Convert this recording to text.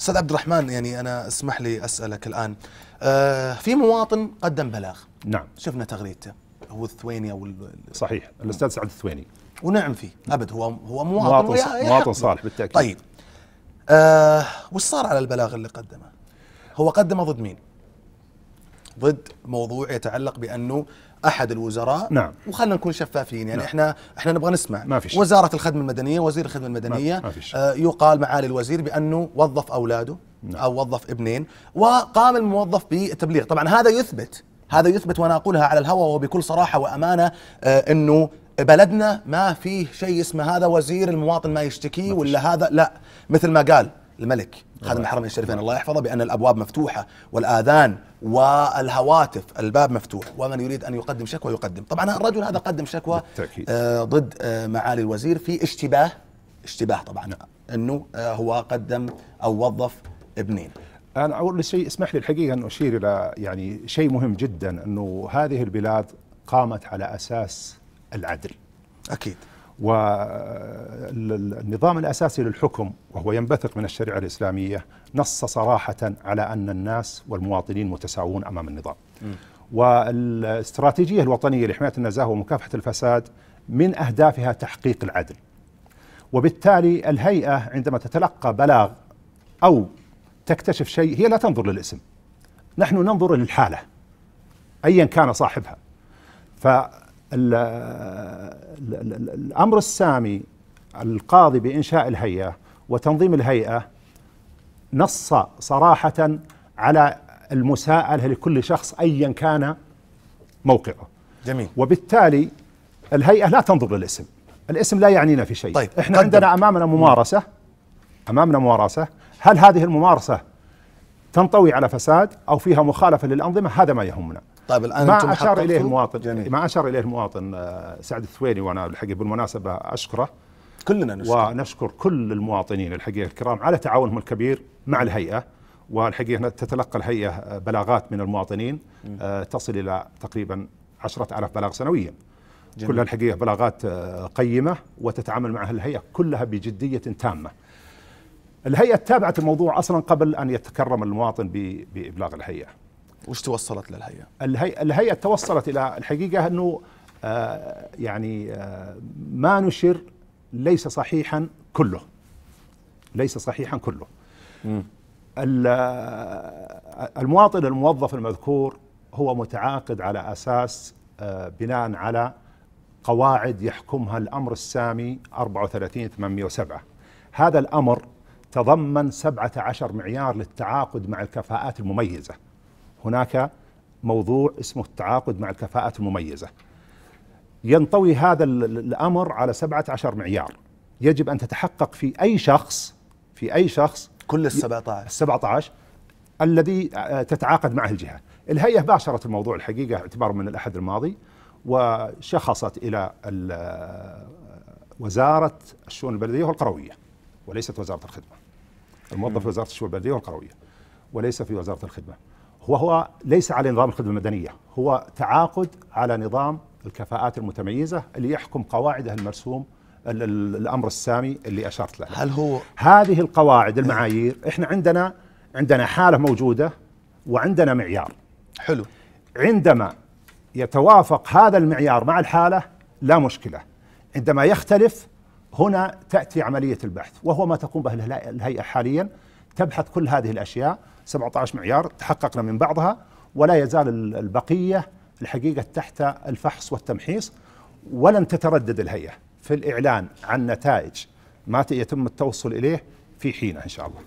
استاذ عبد الرحمن يعني انا اسمح لي اسالك الان آه في مواطن قدم بلاغ نعم شفنا تغريدته هو الثويني او صحيح الاستاذ سعد الثويني ونعم فيه ابد هو هو مواطن مواطن, مواطن صالح بالتاكيد طيب آه وش صار على البلاغ اللي قدمه؟ هو قدمه ضد مين؟ ضد موضوع يتعلق بانه احد الوزراء نعم وخلنا نكون شفافين يعني نعم. احنا احنا نبغى نسمع ما فيش. وزاره الخدمه المدنيه وزير الخدمه المدنيه ما فيش. آه يقال معالي الوزير بانه وظف اولاده نعم. او وظف ابنين وقام الموظف بالتبليغ طبعا هذا يثبت هذا يثبت وانا اقولها على الهواء وبكل صراحه وامانه آه انه بلدنا ما فيه شيء اسمه هذا وزير المواطن ما يشتكي ولا هذا لا مثل ما قال الملك خادم الحرمين الشريفين الله يحفظه بأن الأبواب مفتوحة والآذان والهواتف الباب مفتوح ومن يريد أن يقدم شكوى يقدم طبعا الرجل هذا قدم شكوى آه، ضد آه، معالي الوزير في اشتباه اشتباه طبعا نعم. أنه آه، هو قدم أو وظف ابنين أنا أول شيء اسمح لي الحقيقة أن أشير إلى يعني شيء مهم جدا أنه هذه البلاد قامت على أساس العدل أكيد والنظام الأساسي للحكم وهو ينبثق من الشريعة الإسلامية نص صراحة على أن الناس والمواطنين متساوون أمام النظام م. والاستراتيجية الوطنية لحماية النزاهة ومكافحة الفساد من أهدافها تحقيق العدل وبالتالي الهيئة عندما تتلقى بلاغ أو تكتشف شيء هي لا تنظر للاسم نحن ننظر للحالة أيا كان صاحبها ف الأمر السامي القاضي بإنشاء الهيئة وتنظيم الهيئة نص صراحة على المساءلة لكل شخص أيا كان موقعه جميل وبالتالي الهيئة لا تنظر للاسم الاسم لا يعنينا في شيء طيب احنا قدر. عندنا أمامنا ممارسة أمامنا ممارسة هل هذه الممارسة تنطوي على فساد أو فيها مخالفة للأنظمة هذا ما يهمنا طيب الان ما اشار اليه المواطن جميل. ما اشار اليه المواطن آه، سعد الثويني وانا الحقيقه بالمناسبه اشكره كلنا نشكر ونشكر كل المواطنين الحقيقه الكرام على تعاونهم الكبير مع الهيئه والحقيقه تتلقى الهيئه بلاغات من المواطنين آه، تصل الى تقريبا 10000 بلاغ سنويا جميل. كلها الحقيقه بلاغات آه، قيمه وتتعامل معها الهيئه كلها بجديه تامه. الهيئه تابعت الموضوع اصلا قبل ان يتكرم المواطن بابلاغ الهيئه. وش توصلت للهيئة؟ الهيئة, الهيئة توصلت إلى الحقيقة أنه آه يعني آه ما نشر ليس صحيحا كله ليس صحيحا كله آه، المواطن الموظف المذكور هو متعاقد على أساس آه، بناء على قواعد يحكمها الأمر السامي 34 807 هذا الأمر تضمن 17 معيار للتعاقد مع الكفاءات المميزه هناك موضوع اسمه التعاقد مع الكفاءات المميزة ينطوي هذا الأمر على 17 معيار يجب أن تتحقق في أي شخص في أي شخص كل ال 17 ال 17 الذي آه، تتعاقد معه الجهة الهيئة باشرت الموضوع الحقيقة اعتبار من الأحد الماضي وشخصت إلى آه، وزارة الشؤون البلدية والقروية وليست وزارة الخدمة الموظف في وزارة الشؤون البلدية والقروية وليس في وزارة الخدمة وهو ليس على نظام الخدمة المدنية هو تعاقد على نظام الكفاءات المتميزة اللي يحكم قواعده المرسوم الأمر السامي اللي أشرت له هل هو هذه القواعد المعايير أه. إحنا عندنا عندنا حالة موجودة وعندنا معيار حلو عندما يتوافق هذا المعيار مع الحالة لا مشكلة عندما يختلف هنا تأتي عملية البحث وهو ما تقوم به الهيئة حاليا تبحث كل هذه الأشياء 17 معيار تحققنا من بعضها ولا يزال البقية الحقيقة تحت الفحص والتمحيص ولن تتردد الهيئة في الإعلان عن نتائج ما يتم التوصل إليه في حينه إن شاء الله